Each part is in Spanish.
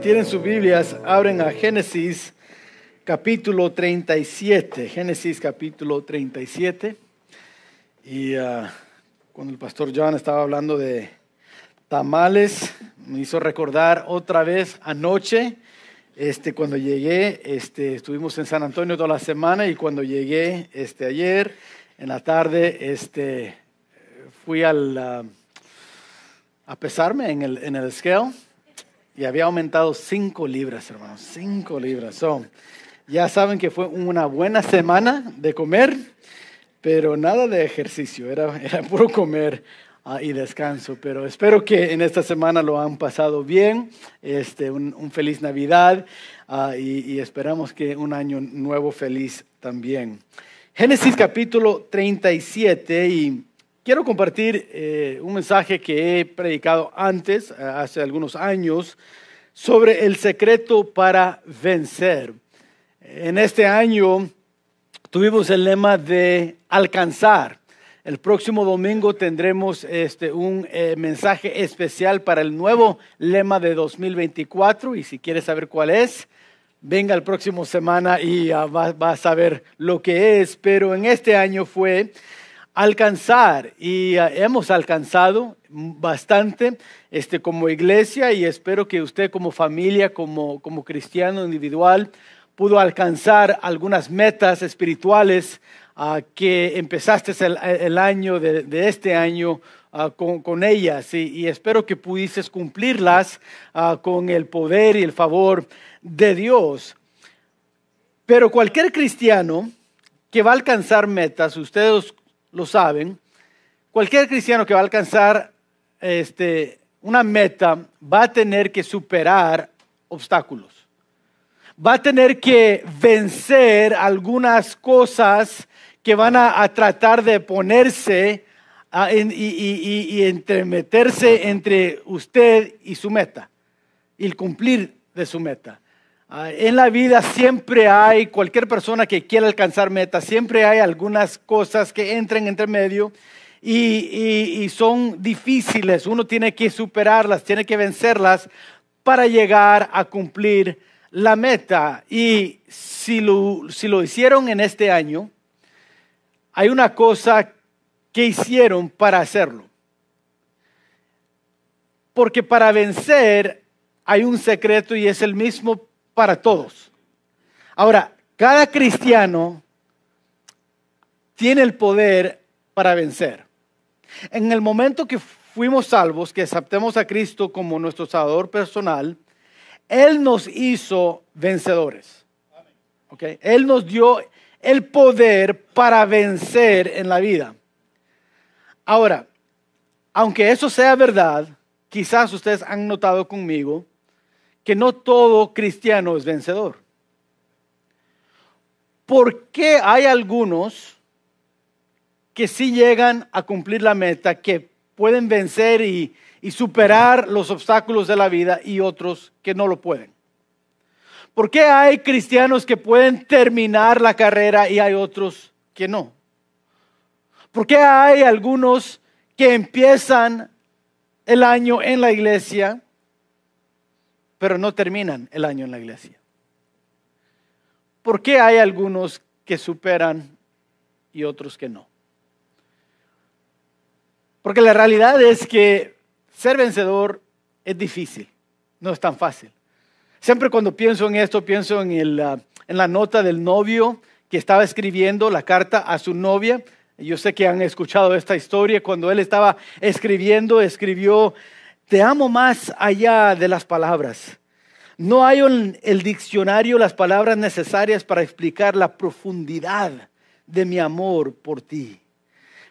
tienen sus Biblias, abren a Génesis capítulo 37. Génesis capítulo 37. Y ah, cuando el pastor John estaba hablando de tamales, me hizo recordar otra vez anoche, este, cuando llegué, este, estuvimos en San Antonio toda la semana y cuando llegué este, ayer en la tarde, este, fui ah, a pesarme en el, en el scale y había aumentado cinco libras, hermanos, cinco libras. Son, ya saben que fue una buena semana de comer, pero nada de ejercicio, era, era puro comer ah, y descanso. Pero espero que en esta semana lo han pasado bien, este, un, feliz Navidad ah, y, y esperamos que un año nuevo feliz también. Génesis capítulo 37 y quiero compartir eh, un mensaje que he predicado antes, eh, hace algunos años, sobre el secreto para vencer. En este año tuvimos el lema de alcanzar. El próximo domingo tendremos este, un eh, mensaje especial para el nuevo lema de 2024 y si quieres saber cuál es, venga el próximo semana y vas a saber lo que es, pero en este año fue alcanzar y ah, hemos alcanzado bastante este, como iglesia y espero que usted como familia, como, como cristiano individual, pudo alcanzar algunas metas espirituales ah, que empezaste el, año de, este año ah, con, ellas y, espero que pudieses cumplirlas con el poder y el favor de Dios. Pero cualquier cristiano que va a alcanzar metas, ustedes lo saben, cualquier cristiano que va a alcanzar este, una meta va a tener que superar obstáculos. Va a tener que vencer algunas cosas que van a, tratar de ponerse y, entremeterse entre usted y su meta, y el cumplir de su meta en la vida siempre hay, cualquier persona que quiera alcanzar metas, siempre hay algunas cosas que entran entre medio y, son difíciles. Uno tiene que superarlas, tiene que vencerlas para llegar a cumplir la meta. Y si si lo hicieron en este año, hay una cosa que hicieron para hacerlo. Porque para vencer hay un secreto y es el mismo para todos. Ahora, cada cristiano tiene el poder para vencer. En el momento que fuimos salvos, que aceptemos a Cristo como nuestro Salvador personal, Él nos hizo vencedores. Okay? Él nos dio el poder para vencer en la vida. Ahora, aunque eso sea verdad, quizás ustedes han notado conmigo que no todo cristiano es vencedor. ¿Por qué hay algunos que sí llegan a cumplir la meta, que pueden vencer y, y superar los obstáculos de la vida y otros que no lo pueden? ¿Por qué hay cristianos que pueden terminar la carrera y hay otros que no? ¿Por qué hay algunos que empiezan el año en la iglesia pero no terminan el año en la iglesia. ¿Por qué hay algunos que superan y otros que no? Porque la realidad es que ser vencedor es difícil, no es tan fácil. Siempre cuando pienso en esto, pienso en, ah, en la nota del novio que estaba escribiendo la carta a su novia. Yo sé que han escuchado esta historia. Cuando él estaba escribiendo, escribió te amo más allá de las palabras. No hay en el diccionario las palabras necesarias para explicar la profundidad de mi amor por ti.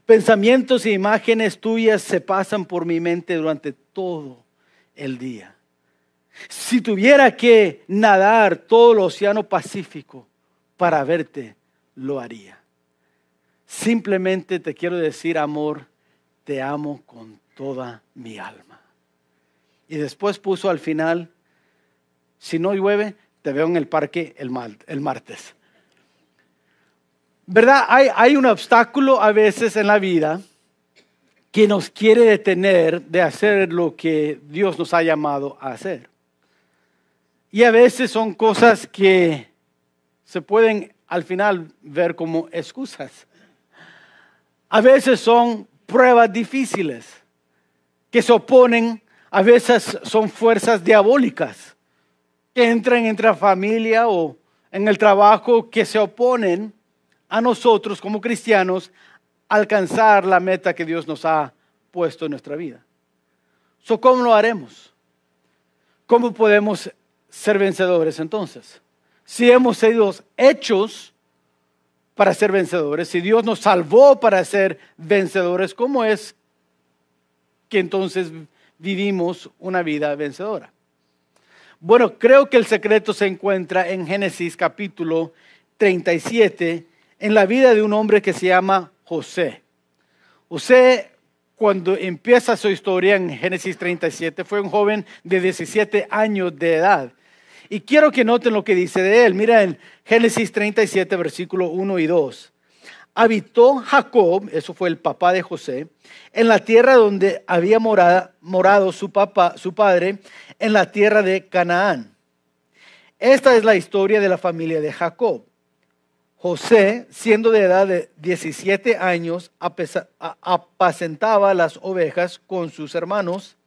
Pensamientos e imágenes tuyas se pasan por mi mente durante todo el día. Si tuviera que nadar todo el océano Pacífico para verte, lo haría. Simplemente te quiero decir, amor, te amo con toda mi alma. Y después puso al final, si no llueve, te veo en el parque el, martes. ¿Verdad? Hay, hay un obstáculo a veces en la vida que nos quiere detener de hacer lo que Dios nos ha llamado a hacer. Y a veces son cosas que se pueden al final ver como excusas. A veces son pruebas difíciles que se oponen a veces son fuerzas diabólicas que entran entre la familia o en el trabajo que se oponen a nosotros como cristianos alcanzar la meta que Dios nos ha puesto en nuestra vida. ¿Cómo lo haremos? ¿Cómo podemos ser vencedores entonces? Si hemos sido hechos para ser vencedores, si Dios nos salvó para ser vencedores, ¿cómo es que entonces vivimos una vida vencedora? Bueno, creo que el secreto se encuentra en Génesis capítulo 37, en la vida de un hombre que se llama José. José, cuando empieza su historia en Génesis 37, fue un joven de 17 años de edad. Y quiero que noten lo que dice de él. Mira en Génesis 37, versículo 1 y 2 habitó Jacob, eso fue el papá de José, en la tierra donde había morado, su, papá, su padre, en la tierra de Canaán. Esta es la historia de la familia de Jacob. José, siendo de edad de 17 años, apacentaba las ovejas con sus hermanos,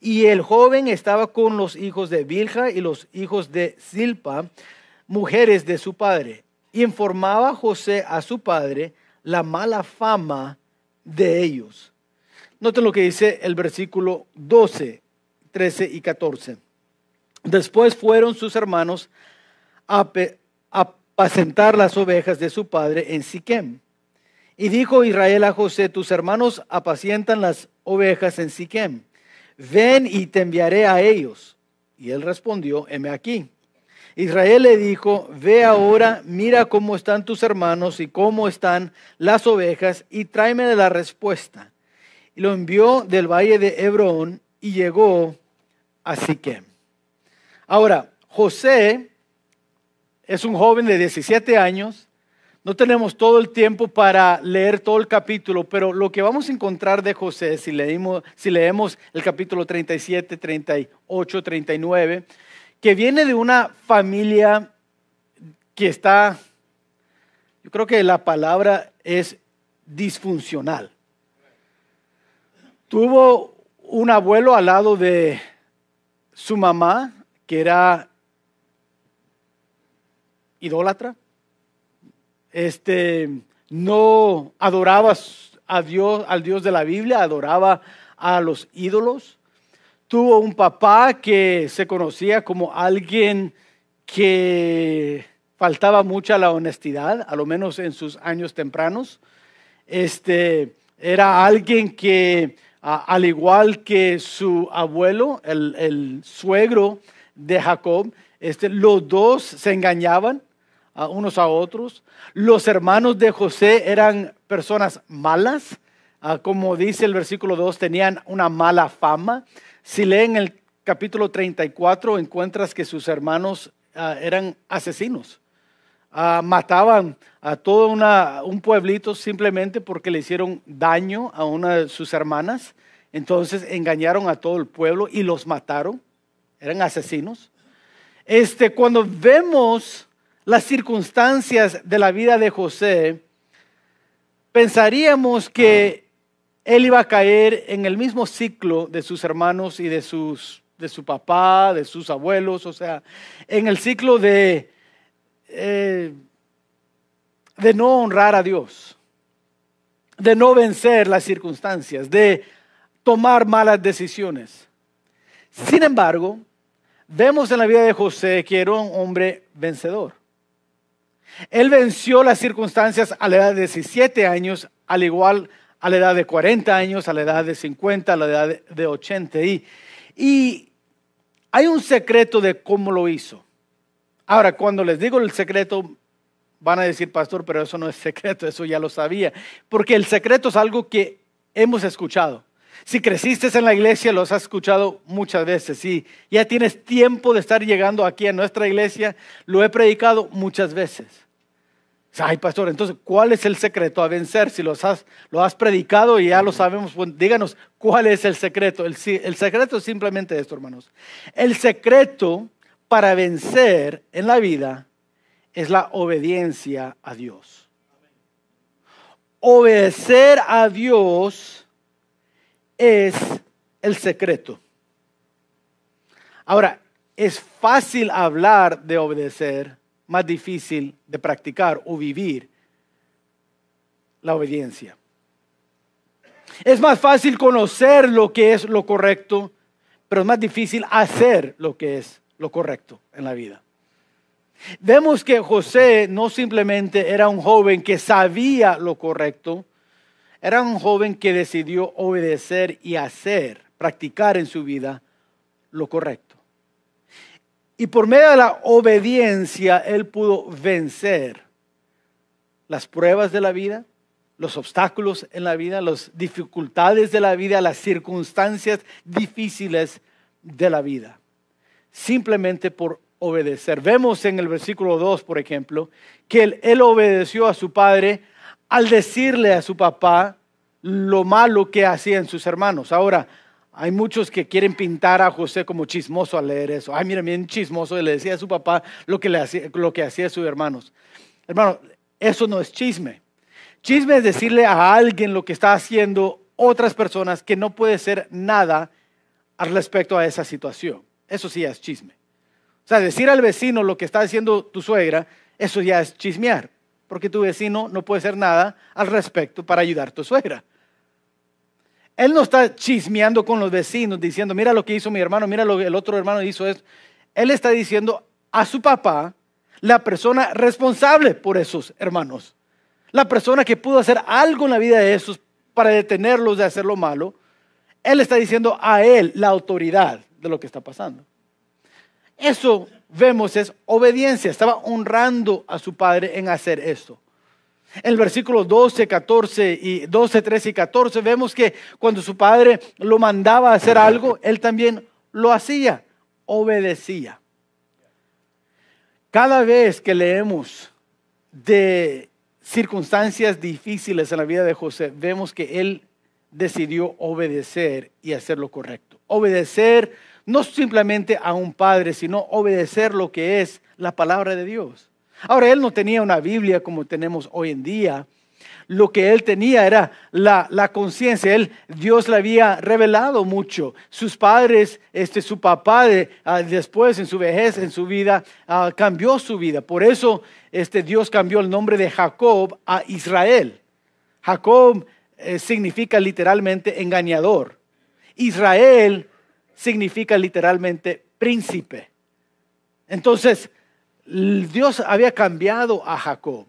y el joven estaba con los hijos de Bilha y los hijos de Silpa, mujeres de su padre y informaba José a su padre la mala fama de ellos. Noten lo que dice el versículo 12, 13 y 14. Después fueron sus hermanos a apacentar las ovejas de su padre en Siquem. Y dijo Israel a José, tus hermanos apacientan las ovejas en Siquem. Ven y te enviaré a ellos. Y él respondió, heme aquí. Israel le dijo, ve ahora, mira cómo están tus hermanos y cómo están las ovejas y tráeme la respuesta. Y lo envió del valle de Hebrón y llegó a Siquem. Ahora, José es un joven de 17 años. No tenemos todo el tiempo para leer todo el capítulo, pero lo que vamos a encontrar de José, si si leemos el capítulo 37, 38, 39, que viene de una familia que está, yo creo que la palabra es disfuncional. Tuvo un abuelo al lado de su mamá, que era idólatra, este, no adoraba a Dios, al Dios de la Biblia, adoraba a los ídolos tuvo un papá que se conocía como alguien que faltaba mucha la honestidad, a lo menos en sus años tempranos. Este, era alguien que, al igual que su abuelo, el, suegro de Jacob, este, los dos se engañaban a unos a otros. Los hermanos de José eran personas malas, como dice el versículo 2, tenían una mala fama. Si leen el capítulo 34, encuentras que sus hermanos ah, eran asesinos. Ah, mataban a todo un pueblito simplemente porque le hicieron daño a una de sus hermanas. Entonces engañaron a todo el pueblo y los mataron. Eran asesinos. Este, cuando vemos las circunstancias de la vida de José, pensaríamos que él iba a caer en el mismo ciclo de sus hermanos y de, su papá, de sus abuelos, o sea, en el ciclo de, eh, de no honrar a Dios, de no vencer las circunstancias, de tomar malas decisiones. Sin embargo, vemos en la vida de José que era un hombre vencedor. Él venció las circunstancias a la edad de 17 años, al igual que a la edad de 40 años, a la edad de 50, a la edad de 80. Y, y hay un secreto de cómo lo hizo. Ahora, cuando les digo el secreto, van a decir, pastor, pero eso no es secreto, eso ya lo sabía. Porque el secreto es algo que hemos escuchado. Si creciste en la iglesia, los has escuchado muchas veces. Si ya tienes tiempo de estar llegando aquí a nuestra iglesia, lo he predicado muchas veces. Ay, pastor, entonces, ¿cuál es el secreto a vencer? Si lo has predicado y ya lo sabemos, pues, díganos, ¿cuál es el secreto? El, el secreto es simplemente esto, hermanos. El secreto para vencer en la vida es la obediencia a Dios. Obedecer a Dios es el secreto. Ahora, es fácil hablar de obedecer más difícil de practicar o vivir la obediencia. Es más fácil conocer lo que es lo correcto, pero es más difícil hacer lo que es lo correcto en la vida. Vemos que José no simplemente era un joven que sabía lo correcto, era un joven que decidió obedecer y hacer, practicar en su vida lo correcto. Y por medio de la obediencia, él pudo vencer las pruebas de la vida, los obstáculos en la vida, las dificultades de la vida, las circunstancias difíciles de la vida. Simplemente por obedecer. Vemos en el versículo 2, por ejemplo, que él, obedeció a su padre al decirle a su papá lo malo que hacían sus hermanos. Ahora, hay muchos que quieren pintar a José como chismoso al leer eso. Ay, mira, bien chismoso, y le decía a su papá lo que, le hacía, lo que hacía a sus hermanos. Hermano, eso no es chisme. Chisme es decirle a alguien lo que está haciendo otras personas que no puede ser nada al respecto a esa situación. Eso sí es chisme. O sea, decir al vecino lo que está haciendo tu suegra, eso ya es chismear, porque tu vecino no puede ser nada al respecto para ayudar a tu suegra. Él no está chismeando con los vecinos diciendo, mira lo que hizo mi hermano, mira lo que el otro hermano hizo Él está diciendo a su papá, la persona responsable por esos hermanos, la persona que pudo hacer algo en la vida de esos para detenerlos de hacer lo malo, él está diciendo a él la autoridad de lo que está pasando. Eso vemos es obediencia, estaba honrando a su padre en hacer esto. En el versículo 12, 14 y 12, 13 y 14 vemos que cuando su padre lo mandaba a hacer algo, él también lo hacía, obedecía. Cada vez que leemos de circunstancias difíciles en la vida de José, vemos que él decidió obedecer y hacer lo correcto. Obedecer no simplemente a un padre, sino obedecer lo que es la palabra de Dios. Ahora, él no tenía una Biblia como tenemos hoy en día. Lo que él tenía era la, conciencia. Él, Dios le había revelado mucho. Sus padres, este, su papá, ah, después en su vejez, en su vida, ah, cambió su vida. Por eso este, Dios cambió el nombre de Jacob a Israel. Jacob eh, significa literalmente engañador. Israel significa literalmente príncipe. Entonces, Dios había cambiado a Jacob.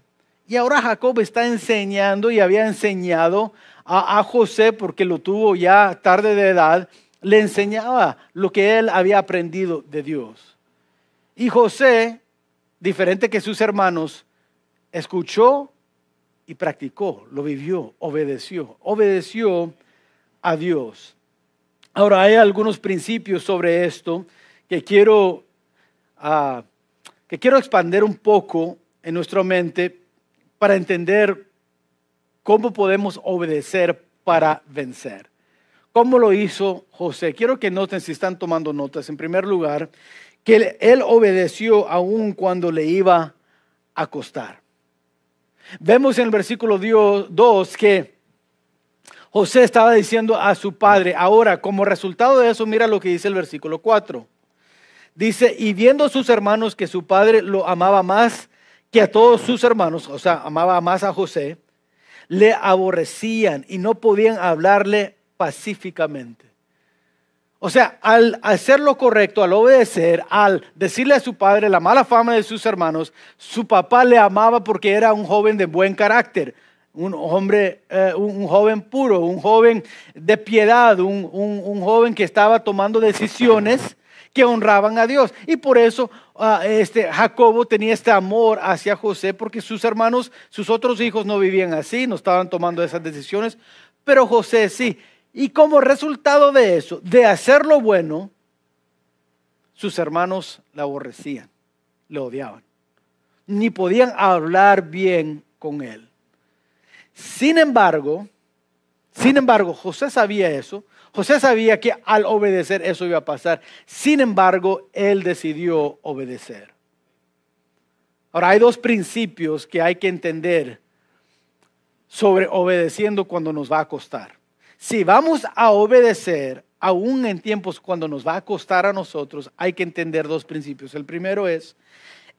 Y ahora Jacob está enseñando y había enseñado a, José, porque lo tuvo ya tarde de edad, le enseñaba lo que él había aprendido de Dios. Y José, diferente que sus hermanos, escuchó y practicó, lo vivió, obedeció, obedeció a Dios. Ahora hay algunos principios sobre esto que quiero... Ah, quiero expandir un poco en nuestra mente para entender cómo podemos obedecer para vencer. ¿Cómo lo hizo José? Quiero que noten, si están tomando notas, en primer lugar, que él obedeció aún cuando le iba a costar. Vemos en el versículo 2 que José estaba diciendo a su padre, ahora como resultado de eso, mira lo que dice el versículo 4. Dice, y viendo sus hermanos que su padre lo amaba más que a todos sus hermanos, o sea, amaba más a José, le aborrecían y no podían hablarle pacíficamente. O sea, al hacer lo correcto, al obedecer, al decirle a su padre la mala fama de sus hermanos, su papá le amaba porque era un joven de buen carácter, un hombre, eh, un, joven puro, un joven de piedad, un joven que estaba tomando decisiones que honraban a Dios. Y por eso ah, este, Jacobo tenía este amor hacia José, porque sus hermanos, sus otros hijos no vivían así, no estaban tomando esas decisiones, pero José sí. Y como resultado de eso, de hacer lo bueno, sus hermanos la aborrecían, le odiaban, ni podían hablar bien con él. Sin embargo, sin embargo, José sabía eso José pues sabía que al obedecer eso iba a pasar. Sin embargo, él decidió obedecer. Ahora, hay dos principios que hay que entender sobre obedeciendo cuando nos va a costar. Si vamos a obedecer, aún en tiempos cuando nos va a costar a nosotros, hay que entender dos principios. El primero es,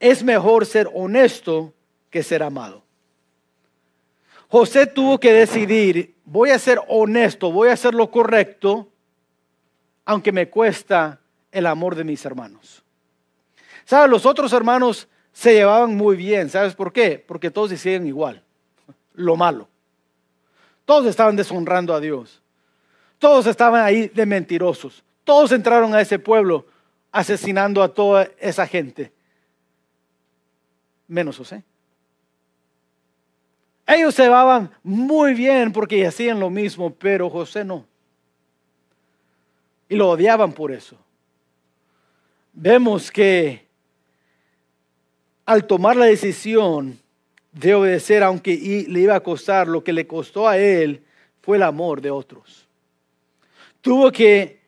es mejor ser honesto que ser amado. José tuvo que decidir voy a ser honesto, voy a hacer lo correcto, aunque me cuesta el amor de mis hermanos. ¿Sabes? Los otros hermanos se llevaban muy bien. ¿Sabes por qué? Porque todos decían igual, lo malo. Todos estaban deshonrando a Dios. Todos estaban ahí de mentirosos. Todos entraron a ese pueblo asesinando a toda esa gente. Menos José. Ellos se llevaban muy bien porque hacían lo mismo, pero José no. Y lo odiaban por eso. Vemos que al tomar la decisión de obedecer, aunque le iba a costar, lo que le costó a él fue el amor de otros. Tuvo que,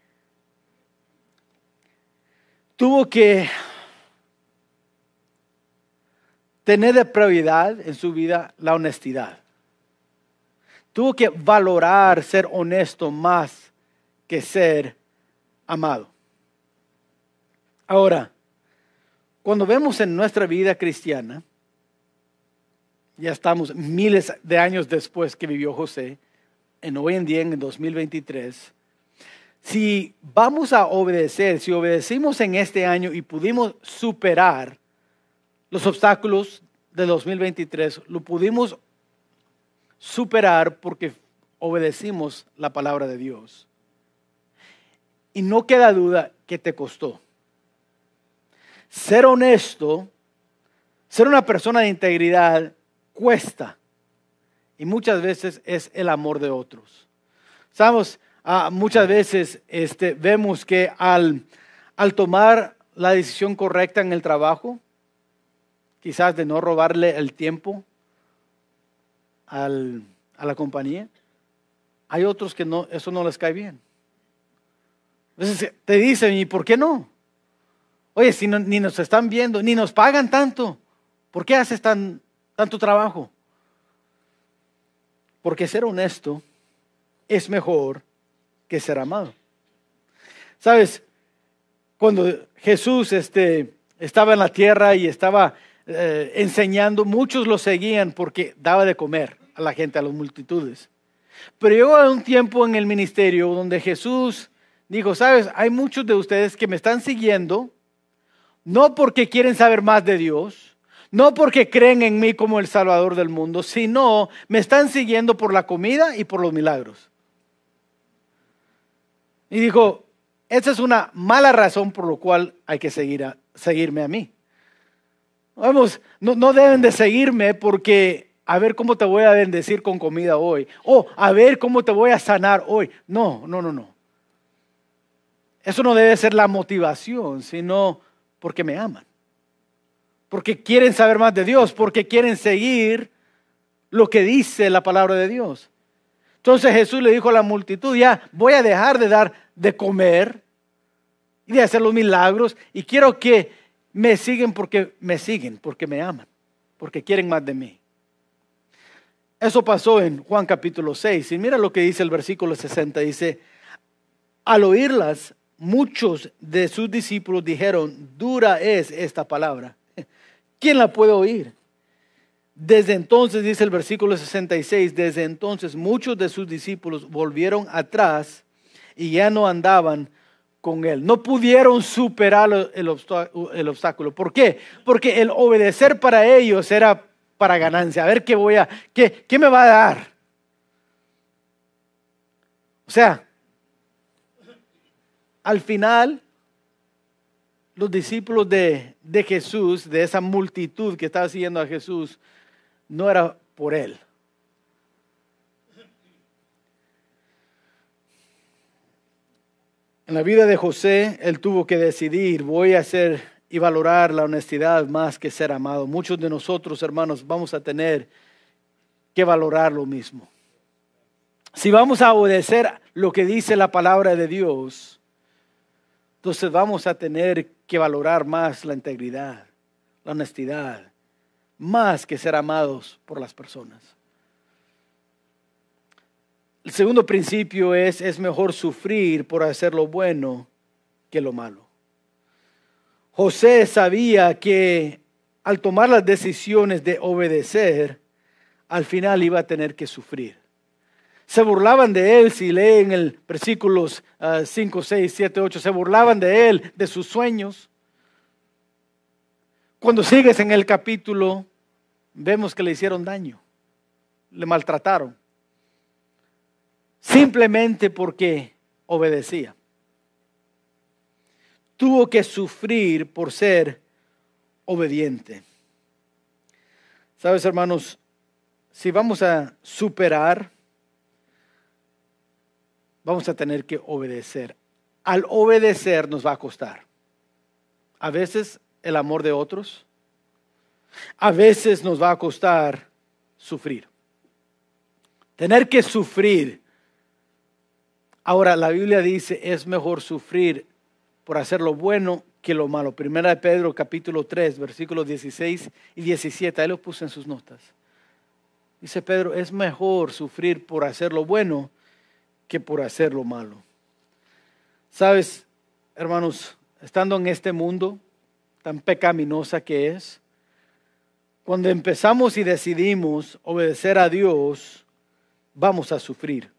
tuvo que tener de prioridad en su vida la honestidad. Tuvo que valorar ser honesto más que ser amado. Ahora, cuando vemos en nuestra vida cristiana, ya estamos miles de años después que vivió José, en hoy en día, en 2023, si vamos a obedecer, si obedecimos en este año y pudimos superar los obstáculos de 2023 lo pudimos superar porque obedecimos la palabra de Dios. Y no queda duda que te costó. Ser honesto, ser una persona de integridad, cuesta. Y muchas veces es el amor de otros. Sabemos, ah, muchas veces este, vemos que al tomar la decisión correcta en el trabajo, quizás de no robarle el tiempo a la compañía. Hay otros que no, eso no les cae bien. Entonces te dicen, ¿y por qué no? Oye, si ni nos están viendo, ni nos pagan tanto, ¿por qué haces tan, tanto trabajo? Porque ser honesto es mejor que ser amado. Sabes, cuando Jesús este, estaba en la tierra y estaba eh, enseñando, muchos lo seguían porque daba de comer a la gente, a las multitudes. Pero llegó a un tiempo en el ministerio donde Jesús dijo, sabes, hay muchos de ustedes que me están siguiendo, no porque quieren saber más de Dios, no porque creen en mí como el Salvador del mundo, sino me están siguiendo por la comida y por los milagros. Y dijo, esa es una mala razón por la cual hay que seguir a, seguirme a mí. Vamos, no, no deben de seguirme porque a ver cómo te voy a bendecir con comida hoy. O a ver cómo te voy a sanar hoy. No, no, no, no. Eso no debe ser la motivación, sino porque me aman. Porque quieren saber más de Dios, porque quieren seguir lo que dice la palabra de Dios. Entonces Jesús le dijo a la multitud, ya voy a dejar de dar de comer y de hacer los milagros y quiero que me siguen porque me siguen, porque me aman, porque quieren más de mí. Eso pasó en Juan capítulo 6. Y mira lo que dice el versículo 60. Dice, al oírlas, muchos de sus discípulos dijeron, dura es esta palabra. ¿Quién la puede oír? Desde entonces, dice el versículo 66, desde entonces muchos de sus discípulos volvieron atrás y ya no andaban con él. No pudieron superar el, obstáculo. ¿Por qué? Porque el obedecer para ellos era para ganancia. A ver qué voy a, qué, qué me va a dar. O sea, al final, los discípulos de Jesús, de esa multitud que estaba siguiendo a Jesús, no era por él, En la vida de José, él tuvo que decidir, voy a hacer y valorar la honestidad más que ser amado. Muchos de nosotros, hermanos, vamos a tener que valorar lo mismo. Si vamos a obedecer lo que dice la palabra de Dios, entonces vamos a tener que valorar más la integridad, la honestidad, más que ser amados por las personas. El segundo principio es, es mejor sufrir por hacer lo bueno que lo malo. José sabía que al tomar las decisiones de obedecer, al final iba a tener que sufrir. Se burlaban de él, si leen el versículos 5, 6, 7, 8, se burlaban de él, de sus sueños. Cuando sigues en el capítulo, vemos que le hicieron daño, le maltrataron simplemente porque obedecía. Tuvo que sufrir por ser obediente. Sabes, hermanos, si vamos a superar, vamos a tener que obedecer. Al obedecer nos va a costar. A veces el amor de otros, a veces nos va a costar sufrir. Tener que sufrir Ahora, la Biblia dice, es mejor sufrir por hacer lo bueno que lo malo. Primera de Pedro capítulo 3, versículos 16 y 17. Ahí lo puse en sus notas. Dice Pedro, es mejor sufrir por hacer lo bueno que por hacer lo malo. Sabes, hermanos, estando en este mundo tan pecaminosa que es, cuando empezamos y decidimos obedecer a Dios, vamos a sufrir.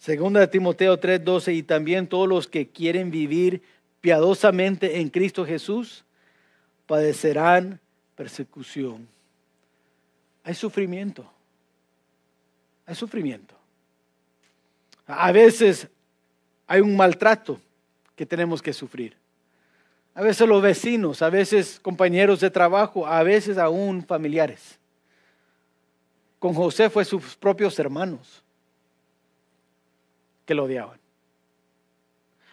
Segunda de Timoteo 3:12 y también todos los que quieren vivir piadosamente en Cristo Jesús padecerán persecución. Hay sufrimiento. Hay sufrimiento. A veces hay un maltrato que tenemos que sufrir. A veces los vecinos, a veces compañeros de trabajo, a veces aún familiares. Con José fue sus propios hermanos que lo odiaban.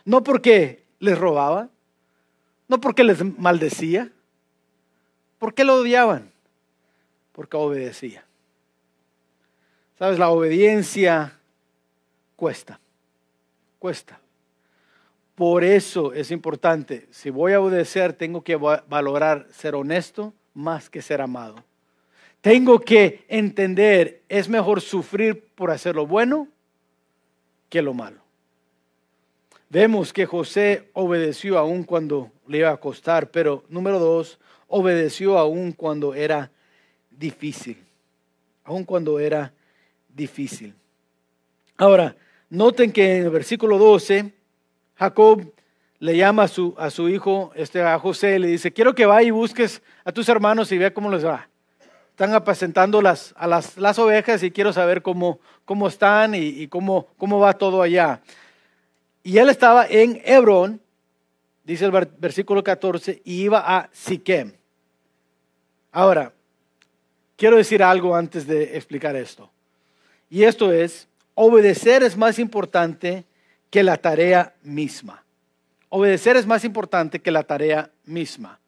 No porque les robaba, no porque les maldecía. ¿Por qué lo odiaban? Porque obedecía. Sabes, la obediencia cuesta, cuesta. Por eso es importante, si voy a obedecer, tengo que valorar ser honesto más que ser amado. Tengo que entender, es mejor sufrir por hacer lo bueno que lo malo. Vemos que José obedeció aún cuando le iba a costar, pero número dos, obedeció aún cuando era difícil, aún cuando era difícil. Ahora, noten que en el versículo 12, Jacob le llama a su, a su hijo, este, a José, y le dice, quiero que vaya y busques a tus hermanos y vea cómo les va están apacentando las, a las, ovejas y quiero saber cómo, cómo están y, cómo, cómo va todo allá. Y él estaba en Hebrón, dice el versículo 14, y iba a Siquem. Ahora, quiero decir algo antes de explicar esto. Y esto es, obedecer es más importante que la tarea misma. Obedecer es más importante que la tarea misma.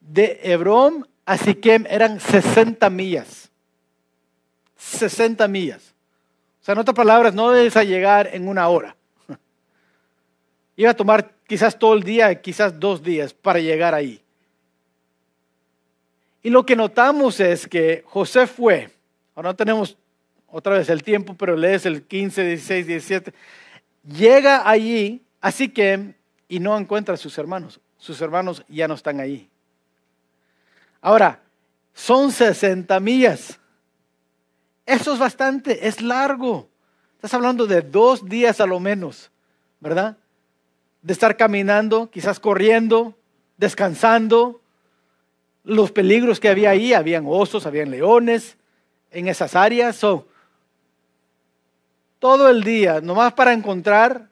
De Hebrón Así que eran 60 millas. 60 millas. O sea, en otras palabras, no debes llegar en una hora. Iba a tomar quizás todo el día, quizás dos días para llegar ahí. Y lo que notamos es que José fue, ahora no tenemos otra vez el tiempo, pero lees el 15, 16, 17, llega allí, así que, y no encuentra a sus hermanos. Sus hermanos ya no están ahí. Ahora, son 60 millas. Eso es bastante, es largo. Estás hablando de dos días a lo menos, ¿verdad? De estar caminando, quizás corriendo, descansando. Los peligros que había ahí, habían osos, habían leones en esas áreas. todo el día, nomás para encontrar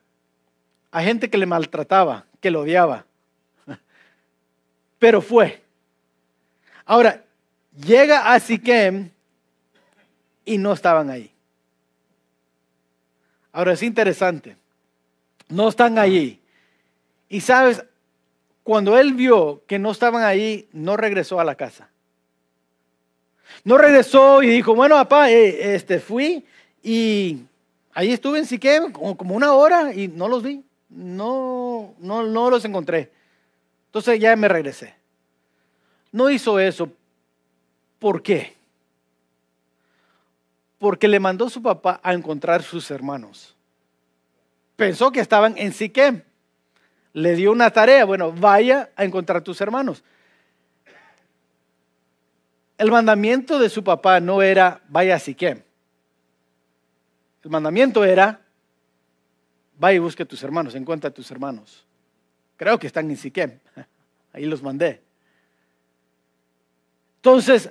a gente que le maltrataba, que lo odiaba. Pero fue. Ahora, llega a Siquem y no estaban ahí. Ahora es interesante. No están allí. Y sabes, cuando él vio que no estaban allí, no regresó a la casa. No regresó y dijo, bueno, papá, eh, este, fui y ahí estuve en Siquem como una hora y no los vi. No, no, no los encontré. Entonces ya me regresé no hizo eso. ¿Por qué? Porque le mandó su papá a encontrar sus hermanos. Pensó que estaban en Siquem. Le dio una tarea, bueno, vaya a encontrar tus hermanos. El mandamiento de su papá no era vaya a Siquem. El mandamiento era vaya y busque tus hermanos, encuentra a tus hermanos. Creo que están en Siquem. Ahí los mandé. Entonces,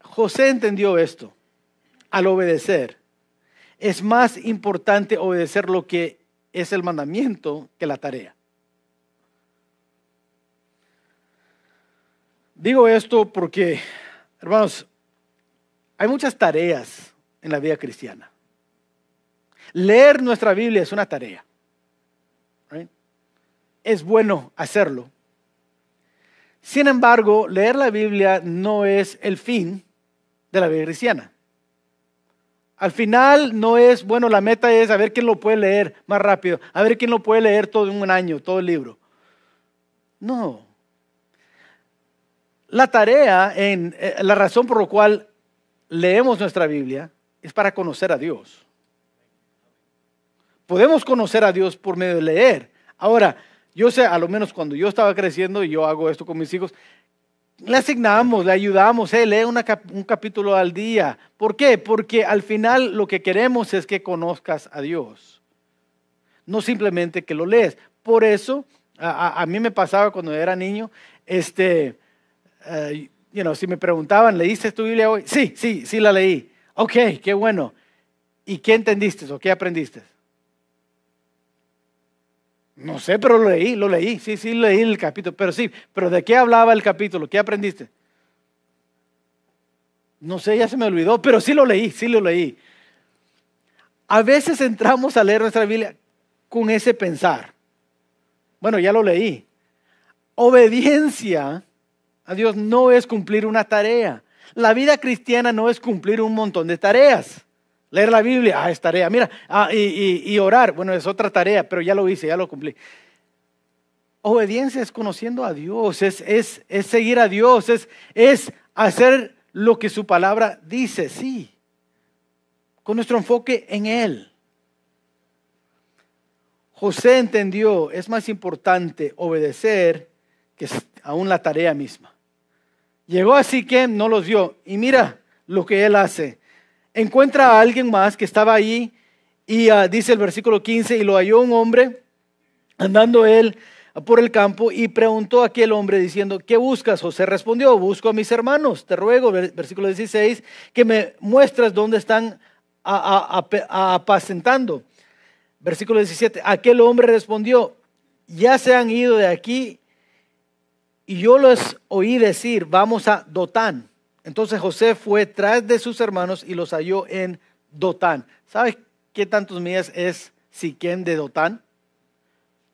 José entendió esto al obedecer. Es más importante obedecer lo que es el mandamiento que la tarea. Digo esto porque, hermanos, hay muchas tareas en la vida cristiana. Leer nuestra Biblia es una tarea. Es bueno hacerlo, sin embargo, leer la Biblia no es el fin de la vida cristiana. Al final no es, bueno, la meta es a ver quién lo puede leer más rápido, a ver quién lo puede leer todo un año, todo el libro. No. La tarea, en, eh, la razón por la cual leemos nuestra Biblia es para conocer a Dios. Podemos conocer a Dios por medio de leer. Ahora, yo sé, a lo menos cuando yo estaba creciendo y yo hago esto con mis hijos, le asignamos, le ayudamos, eh, lee un capítulo al día. ¿Por qué? Porque al final lo que queremos es que conozcas a Dios, no simplemente que lo lees. Por eso, a, mí me pasaba cuando era niño, este, eh, you si me preguntaban, ¿leíste tu Biblia hoy? Sí, sí, sí la leí. Ok, qué bueno. ¿Y qué entendiste o qué aprendiste? No sé, pero lo leí, lo leí. Sí, sí, leí el capítulo. Pero sí, pero ¿de qué hablaba el capítulo? ¿Qué aprendiste? No sé, ya se me olvidó, pero sí lo leí, sí lo leí. A veces entramos a leer nuestra Biblia con ese pensar. Bueno, ya lo leí. Obediencia a Dios no es cumplir una tarea. La vida cristiana no es cumplir un montón de tareas. Leer la Biblia, ah, es tarea. Mira, ah, y, orar, bueno, es otra tarea, pero ya lo hice, ya lo cumplí. Obediencia es conociendo a Dios, es, es, seguir a Dios, es, hacer lo que su palabra dice, sí, con nuestro enfoque en Él. José entendió, es más importante obedecer que aún la tarea misma. Llegó así que no los dio. Y mira lo que él hace encuentra a alguien más que estaba ahí y ah, dice el versículo 15, y lo halló un hombre andando él por el campo y preguntó a aquel hombre diciendo, ¿qué buscas? José respondió, busco a mis hermanos, te ruego, versículo 16, que me muestras dónde están apacentando. Versículo 17, aquel hombre respondió, ya se han ido de aquí y yo los oí decir, vamos a Dotán. Entonces José fue tras de sus hermanos y los halló en Dotán. ¿Sabes qué tantos millas es Siquén de Dotán?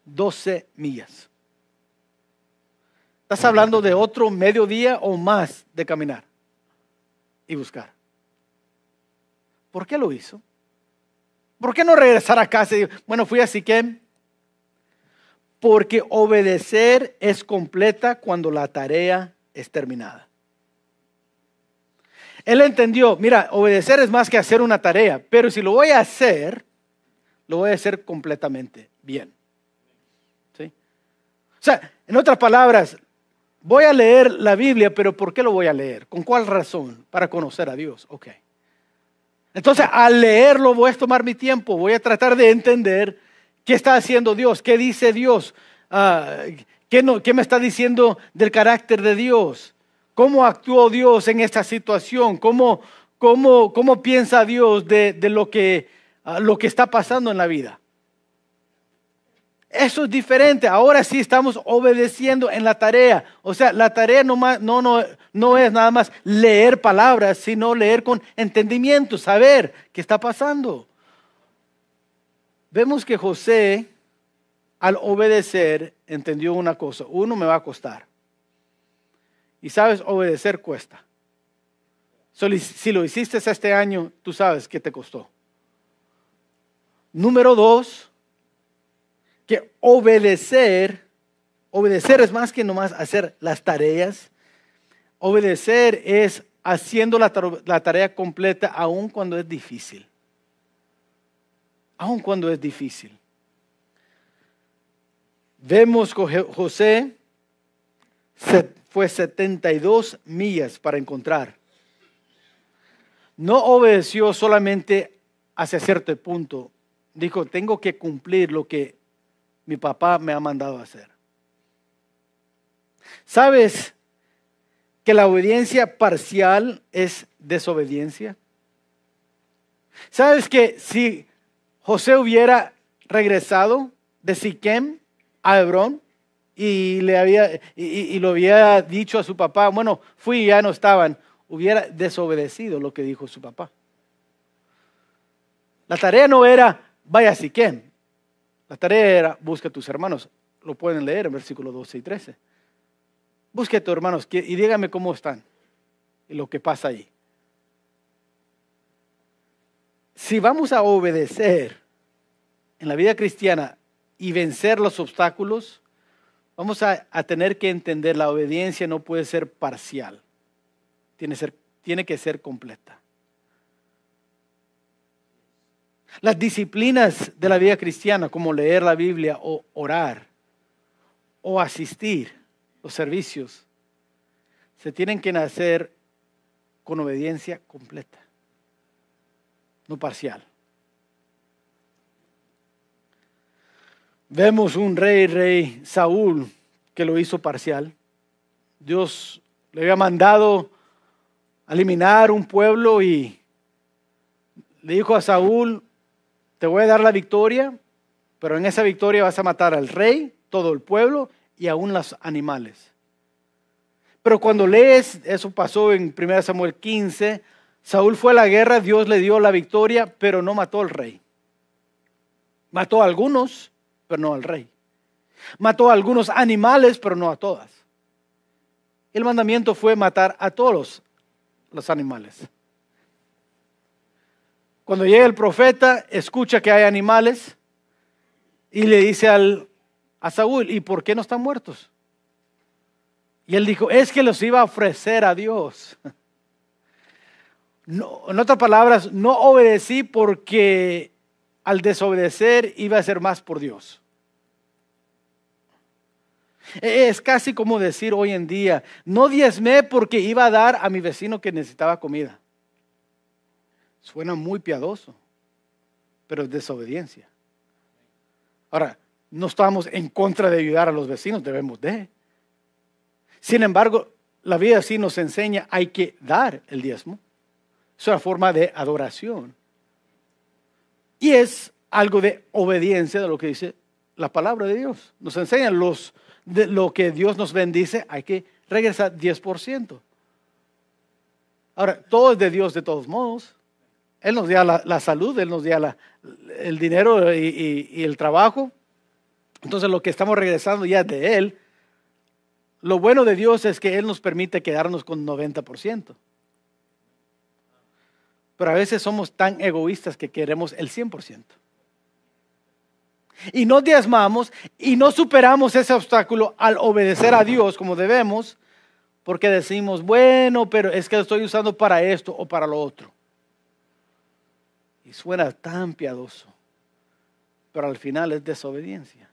12 millas. Estás hablando de otro mediodía o más de caminar y buscar. ¿Por qué lo hizo? ¿Por qué no regresar a casa y bueno, fui a Siquén? Porque obedecer es completa cuando la tarea es terminada. Él entendió, mira, obedecer es más que hacer una tarea, pero si lo voy a hacer, lo voy a hacer completamente bien. O sea, en otras palabras, voy a leer la Biblia, pero ¿por qué lo voy a leer? ¿Con cuál razón? Para conocer a Dios. Ok. Entonces, al leerlo voy a tomar mi tiempo, voy a tratar de entender qué está haciendo Dios, qué dice Dios, ah, qué, qué me está diciendo del carácter de Dios cómo actuó Dios en esta situación, cómo, cómo, cómo piensa Dios de, lo, que, ah, lo que está pasando en la vida. Eso es diferente. Ahora sí estamos obedeciendo en la tarea. O sea, la tarea no, no, no, no es nada más leer palabras, sino leer con entendimiento, saber qué está pasando. Vemos que José, al obedecer, entendió una cosa. Uno me va a costar. Y sabes, obedecer cuesta. Si lo hiciste este año, tú sabes qué te costó. Número dos, que obedecer, obedecer es más que nomás hacer las tareas. Obedecer es haciendo la, tarea completa aun cuando es difícil. Aun cuando es difícil. Vemos José se fue 72 millas para encontrar. No obedeció solamente hacia cierto punto. Dijo, tengo que cumplir lo que mi papá me ha mandado a hacer. ¿Sabes que la obediencia parcial es desobediencia? ¿Sabes que si José hubiera regresado de Siquem a Hebrón, y, le había, y, lo había dicho a su papá, bueno, fui y ya no estaban, hubiera desobedecido lo que dijo su papá. La tarea no era, vaya si La tarea era, busca a tus hermanos. Lo pueden leer en versículos 12 y 13. Busque a tus hermanos y dígame cómo están y lo que pasa ahí. Si vamos a obedecer en la vida cristiana y vencer los obstáculos, Vamos a, tener que entender, la obediencia no puede ser parcial, tiene, ser, tiene que ser completa. Las disciplinas de la vida cristiana, como leer la Biblia o orar o asistir los servicios, se tienen que nacer con obediencia completa, no parcial. Vemos un rey, rey Saúl, que lo hizo parcial. Dios le había mandado eliminar un pueblo y le dijo a Saúl, te voy a dar la victoria, pero en esa victoria vas a matar al rey, todo el pueblo y aún los animales. Pero cuando lees, eso pasó en 1 Samuel 15, Saúl fue a la guerra, Dios le dio la victoria, pero no mató al rey. Mató a algunos, pero no al rey. Mató a algunos animales, pero no a todas. El mandamiento fue matar a todos los animales. Cuando llega el profeta, escucha que hay animales y le dice al, a Saúl, ¿y por qué no están muertos? Y él dijo, es que los iba a ofrecer a Dios. en otras palabras, no obedecí porque al desobedecer iba a ser más por Dios. Es casi como decir hoy en día, no diezmé porque iba a dar a mi vecino que necesitaba comida. Suena muy piadoso, pero es desobediencia. Ahora, no estamos en contra de ayudar a los vecinos, debemos de. Sin embargo, la vida así nos enseña, hay que dar el diezmo. Es una forma de adoración. Y es algo de obediencia de lo que dice la palabra de Dios. Nos enseñan los, de lo que Dios nos bendice, hay que regresar 10%. Ahora, todo es de Dios de todos modos. Él nos da la, salud, Él nos da el dinero y, y, el trabajo. Entonces lo que estamos regresando ya de Él, lo bueno de Dios es que Él nos permite quedarnos con 90%. Pero a veces somos tan egoístas que queremos el 100% y no diezmamos y no superamos ese obstáculo al obedecer a Dios como debemos, porque decimos, bueno, pero es que lo estoy usando para esto o para lo otro. Y suena tan piadoso, pero al final es desobediencia.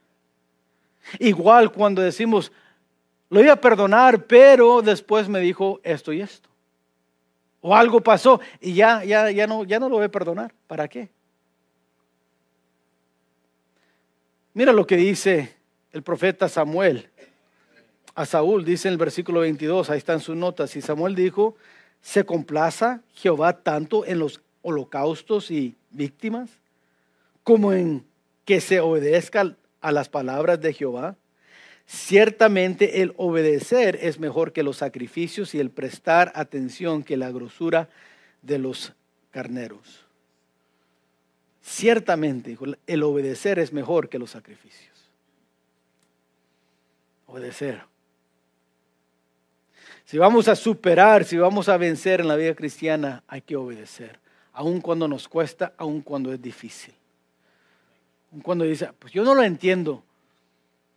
Igual cuando decimos, lo iba a perdonar, pero después me dijo esto y esto. O algo pasó y ya, ya, ya, no, ya no lo voy a perdonar. ¿Para qué? Mira lo que dice el profeta Samuel a Saúl, dice en el versículo 22, ahí están sus notas, y Samuel dijo, se complaza Jehová tanto en los holocaustos y víctimas como en que se obedezca a las palabras de Jehová. Ciertamente el obedecer es mejor que los sacrificios y el prestar atención que la grosura de los carneros. Ciertamente, el obedecer es mejor que los sacrificios. Obedecer. Si vamos a superar, si vamos a vencer en la vida cristiana, hay que obedecer. Aun cuando nos cuesta, aun cuando es difícil. Aun cuando dice, pues yo no lo entiendo.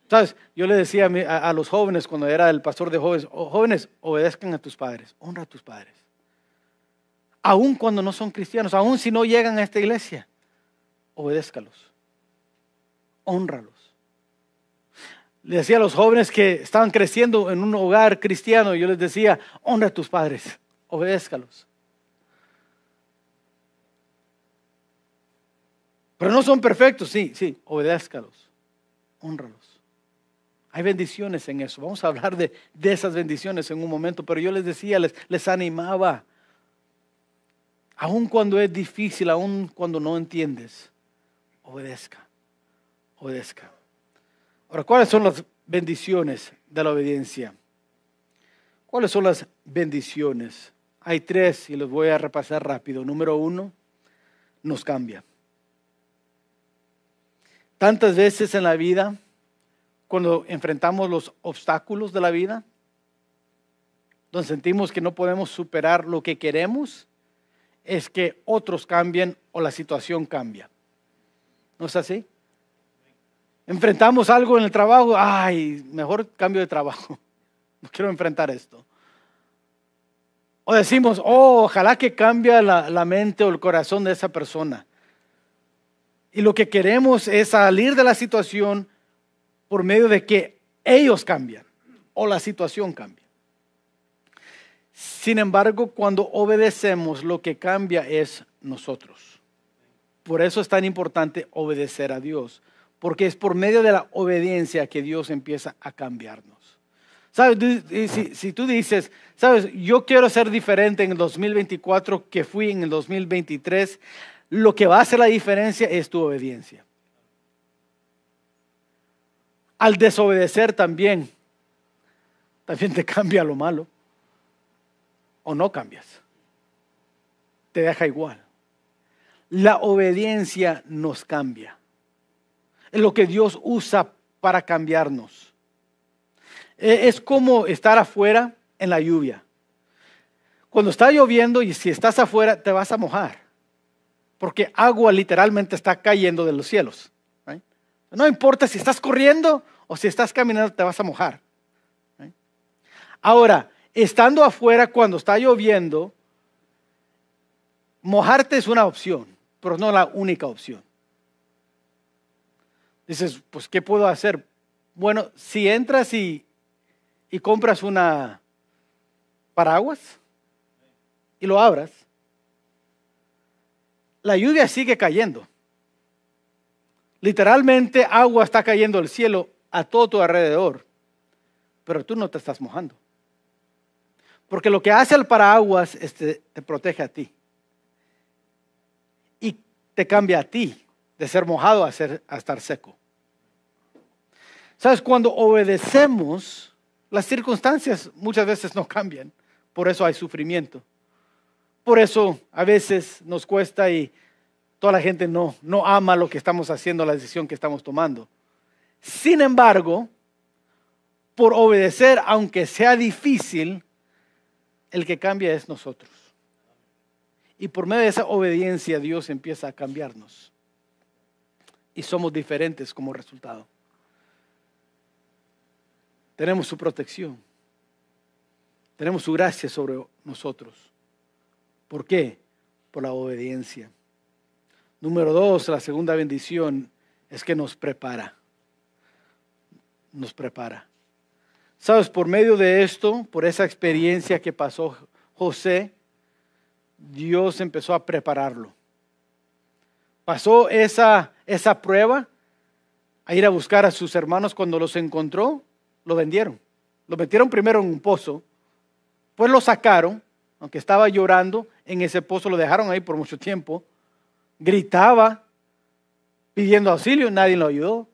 ¿Sabes? Yo le decía a, los jóvenes cuando era el pastor de jóvenes, oh, jóvenes, obedezcan a tus padres, honra a tus padres. Aun cuando no son cristianos, aun si no llegan a esta iglesia obedézcalos, honralos. Le decía a los jóvenes que estaban creciendo en un hogar cristiano, yo les decía, honra a tus padres, obedézcalos. Pero no son perfectos, sí, sí, obedézcalos, honralos. Hay bendiciones en eso. Vamos a hablar de, esas bendiciones en un momento, pero yo les decía, les, les animaba, aun cuando es difícil, aun cuando no entiendes, obedezca, obedezca. Ahora, ¿cuáles son las bendiciones de la obediencia? ¿Cuáles son las bendiciones? Hay tres y los voy a repasar rápido. Número uno, nos cambia. Tantas veces en la vida, cuando enfrentamos los obstáculos de la vida, donde sentimos que no podemos superar lo que queremos, es que otros cambien o la situación cambia. ¿No es así? Enfrentamos algo en el trabajo, ay, mejor cambio de trabajo. No quiero enfrentar esto. O decimos, oh, ojalá que cambie la, la mente o el corazón de esa persona. Y lo que queremos es salir de la situación por medio de que ellos cambian o la situación cambia. Sin embargo, cuando obedecemos, lo que cambia es nosotros. Por eso es tan importante obedecer a Dios, porque es por medio de la obediencia que Dios empieza a cambiarnos. Si, tú dices, sabes, yo quiero ser diferente en el 2024 que fui en el 2023, lo que va a hacer la diferencia es tu obediencia. Al desobedecer también, también te cambia lo malo. O no cambias. Te deja igual la obediencia nos cambia. Es lo que Dios usa para cambiarnos. E-, es como estar afuera en la lluvia. Cuando está lloviendo y si estás afuera te vas a mojar, porque agua literalmente está cayendo de los cielos. No importa si estás corriendo o si estás caminando, te vas a mojar. Ahora, estando afuera cuando está lloviendo, mojarte es una opción pero no la única opción. Dices, pues, ¿qué puedo hacer? Bueno, si entras y, compras una paraguas y lo abras, la lluvia sigue cayendo. Literalmente agua está cayendo del cielo a todo tu alrededor, pero tú no te estás mojando. Porque lo que hace el paraguas es te protege a ti cambia a ti de ser mojado a, ser, a estar seco. Sabes, cuando obedecemos, las circunstancias muchas veces no cambian. Por eso hay sufrimiento. Por eso a veces nos cuesta y toda la gente no, no ama lo que estamos haciendo, la decisión que estamos tomando. Sin embargo, por obedecer, aunque sea difícil, el que cambia es nosotros. Y por medio de esa obediencia Dios empieza a cambiarnos. Y somos diferentes como resultado. Tenemos su protección. Tenemos su gracia sobre nosotros. ¿Por qué? Por la obediencia. Número dos, la segunda bendición es que nos prepara. Nos prepara. Sabes, por medio de esto, por esa experiencia que pasó José, Dios empezó a prepararlo. Pasó esa, esa prueba a ir a buscar a sus hermanos. Cuando los encontró, lo vendieron. Lo metieron primero en un pozo, pues lo sacaron, aunque estaba llorando, en ese pozo lo dejaron ahí por mucho tiempo. Gritaba pidiendo auxilio, nadie lo ayudó.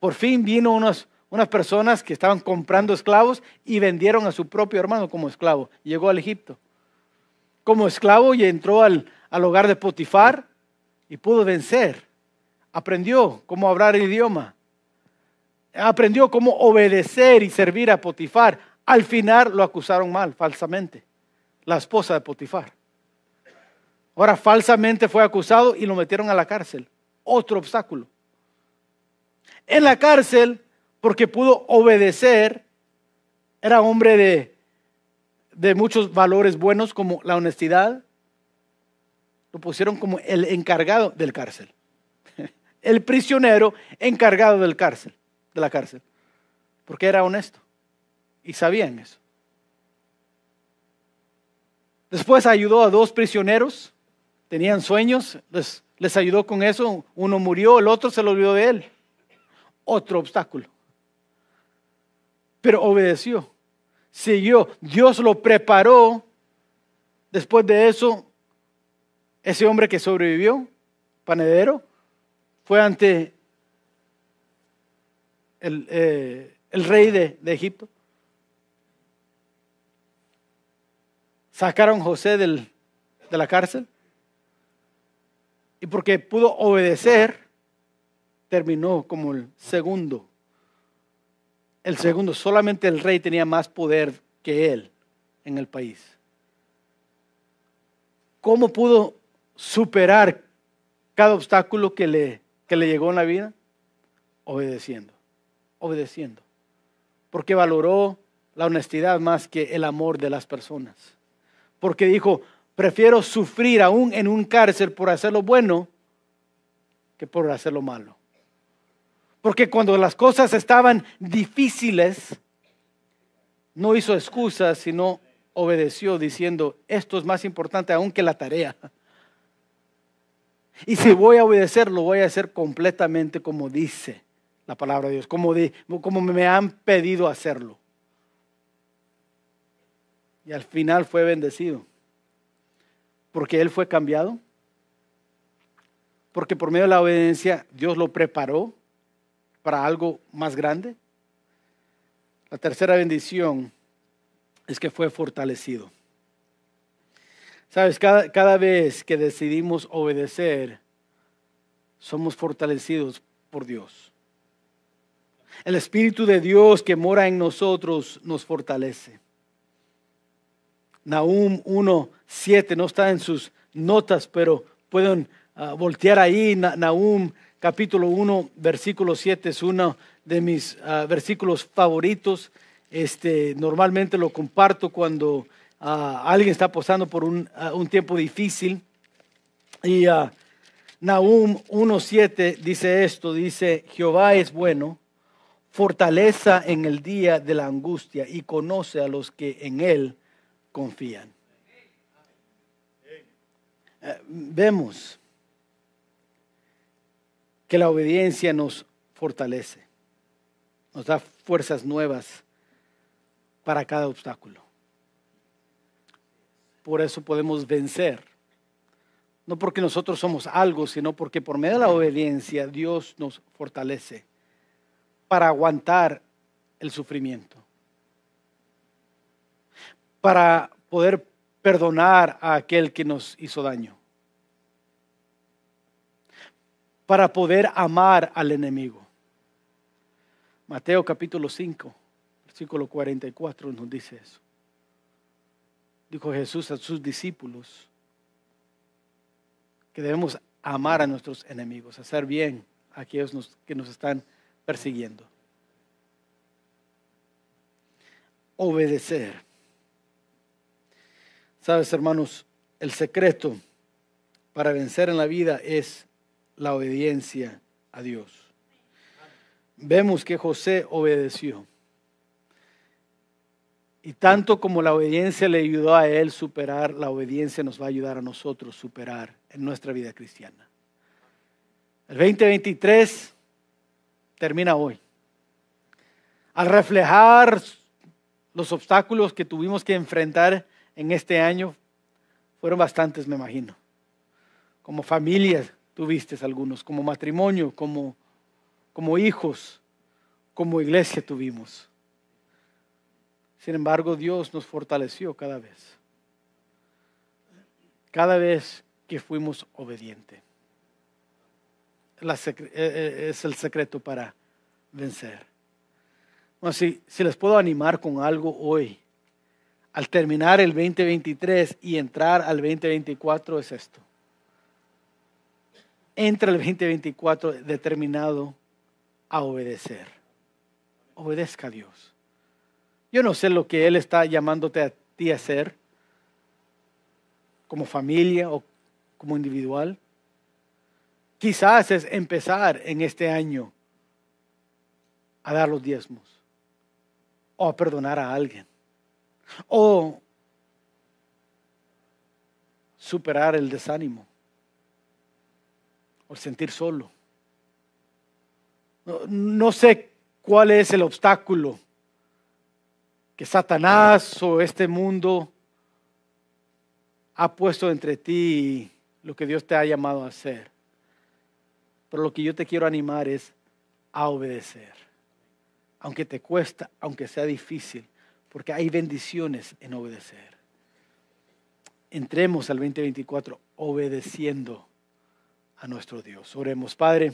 Por fin vino unas personas que estaban comprando esclavos y vendieron a su propio hermano como esclavo. Llegó al Egipto como esclavo y entró al, hogar de Potifar y pudo vencer. Aprendió cómo hablar el idioma. Aprendió cómo obedecer y servir a Potifar. Al final lo acusaron mal, falsamente. La esposa de Potifar. Ahora falsamente fue acusado y lo metieron a la cárcel. Otro obstáculo. En la cárcel, porque pudo obedecer, era hombre de de muchos valores buenos como la honestidad, lo pusieron como el encargado del cárcel. El prisionero encargado del cárcel, de la cárcel. Porque era honesto. Y sabían eso. Después ayudó a dos prisioneros. Tenían sueños. Les, ayudó con eso. Uno murió, el otro se lo olvidó de él. Otro obstáculo. Pero obedeció siguió. Dios lo preparó. Después de eso, ese hombre que sobrevivió, panadero, fue ante el, eh, rey de, Egipto. Sacaron a José del, de la cárcel. Y porque pudo obedecer, terminó como el segundo el segundo, solamente el rey tenía más poder que él en el país. ¿Cómo pudo superar cada obstáculo que le, que le llegó en la vida? Obedeciendo, obedeciendo. Porque valoró la honestidad más que el amor de las personas. Porque dijo, prefiero sufrir aún en un cárcel por hacer lo bueno que por hacer lo malo. Porque cuando las cosas estaban difíciles, no hizo excusas, sino obedeció diciendo, esto es más importante aún que la tarea. Y si voy a obedecer, lo voy a hacer completamente como dice la palabra de Dios, como, como me han pedido hacerlo. Y al final fue bendecido, porque él fue cambiado, porque por medio de la obediencia Dios lo preparó para algo más grande. La tercera bendición es que fue fortalecido. Sabes, cada, vez que decidimos obedecer, somos fortalecidos por Dios. El Espíritu de Dios que mora en nosotros nos fortalece. Nahum 1.7 no está en sus notas, pero pueden ah, voltear ahí. Nahum capítulo 1, versículo 7 es uno de mis ah, versículos favoritos. Este, normalmente lo comparto cuando ah, alguien está pasando por un, ah, un tiempo difícil. Y Nahum 1.7 dice esto, dice, Jehová es bueno, fortaleza en el día de la angustia y conoce a los que en él confían. Eh, vemos que la obediencia nos fortalece, nos da fuerzas nuevas para cada obstáculo. Por eso podemos vencer, no porque nosotros somos algo, sino porque por medio de la obediencia Dios nos fortalece para aguantar el sufrimiento, para poder perdonar a aquel que nos hizo daño para poder amar al enemigo. Mateo capítulo 5, versículo 44 nos dice eso. Dijo Jesús a sus discípulos que debemos amar a nuestros enemigos, hacer bien a aquellos que nos están persiguiendo. Obedecer. Sabes, hermanos, el secreto para vencer en la vida es la obediencia a Dios. Vemos que José obedeció. Y tanto como la obediencia le ayudó a él superar, la obediencia nos va a ayudar a nosotros superar en nuestra vida cristiana. El 2023 termina hoy. Al reflejar los obstáculos que tuvimos que enfrentar en este año, fueron bastantes, me imagino. Como familias, tuviste algunos, como matrimonio, como, como hijos, como iglesia tuvimos. Sin embargo, Dios nos fortaleció cada vez. Cada vez que fuimos obedientes. Eh, eh, es el secreto para vencer. si les puedo animar con algo hoy, al terminar el 2023 y entrar al 2024 es esto entra el 2024 determinado a obedecer. Obedezca a Dios. Yo no sé lo que Él está llamándote a ti a hacer, como familia o como individual. Quizás es empezar en este año a dar los diezmos o a perdonar a alguien o superar el desánimo o sentir solo. No, no sé cuál es el obstáculo que Satanás o este mundo ha puesto entre ti y lo que Dios te ha llamado a hacer. Pero lo que yo te quiero animar es a obedecer. Aunque te cuesta, aunque sea difícil, porque hay bendiciones en obedecer. Entremos al 2024 obedeciendo a nuestro Dios. Oremos, Padre,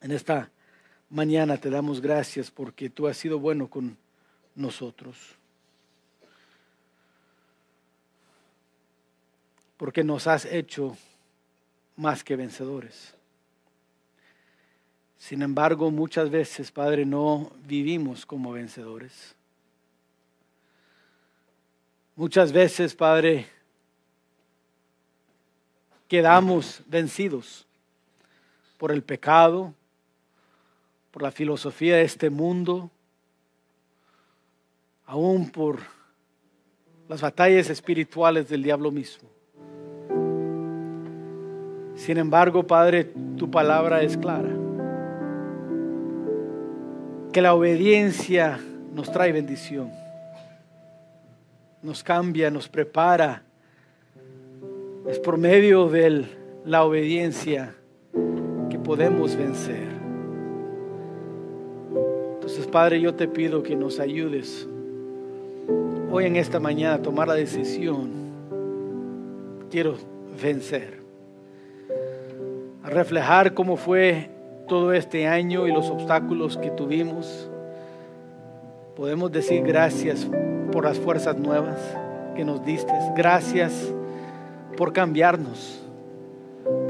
en esta mañana te damos gracias porque tú has sido bueno con nosotros. Porque nos has hecho más que vencedores. Sin embargo, muchas veces, Padre, no vivimos como vencedores. Muchas veces, Padre, quedamos vencidos por el pecado, por la filosofía de este mundo, aún por las batallas espirituales del diablo mismo. Sin embargo, Padre, tu palabra es clara. Que la obediencia nos trae bendición, nos cambia, nos prepara es por medio de la obediencia que podemos vencer. Entonces, Padre, yo te pido que nos ayudes hoy en esta mañana a tomar la decisión. Quiero vencer. A reflejar cómo fue todo este año y los obstáculos que tuvimos. Podemos decir gracias por las fuerzas nuevas que nos diste. Gracias por cambiarnos,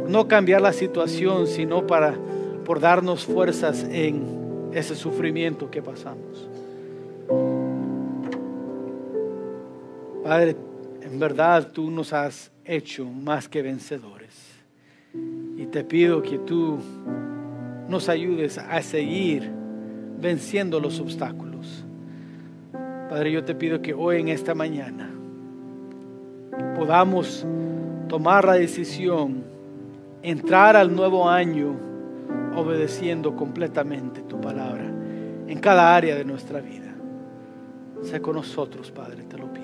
no cambiar la situación, sino para por darnos fuerzas en ese sufrimiento que pasamos. Padre, en verdad tú nos has hecho más que vencedores. Y te pido que tú nos ayudes a seguir venciendo los obstáculos. Padre, yo te pido que hoy en esta mañana podamos tomar la decisión, entrar al nuevo año obedeciendo completamente tu palabra en cada área de nuestra vida. Sé con nosotros, Padre, te lo pido.